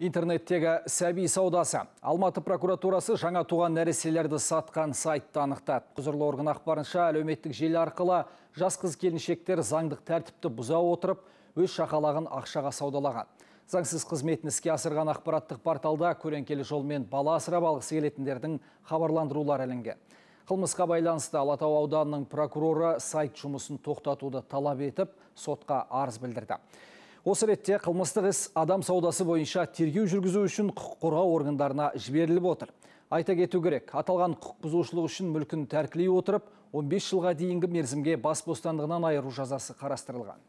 Интернеттегі сәби саудасы. Алматы прокуратурасы жаңа туған нәреселерді сатқан сайтты анықтады. Құзырлы орган ақпарынша әлеуметтік желі арқылы жас қыз келіншектер заңдық тәртіпті бұза отырып, өз шақалағын ақшаға саудалаған. Заңсыз қызметін іске асырған ақпараттық порталда көренкелі жолмен бала асырап алғысы келетіндердің хабарландырулары ілінген. Қылмысқа байланысты Алатау ауданының прокуроры сайт жұмысын тоқтатуды талап етіп, сотқа арыз білдірді. Осы ретте қылмыстық іс адам саудасы бойынша тергеу жүргізу үшін құқық қорғау органдарына жіберіліп отыр. Айта кету керек, аталған құқық бұзушылық үшін мүлкін тәркілей отырып, 15 жылға дейінгі мерзімге бас бостандығынан айыру жазасы қарастырылған.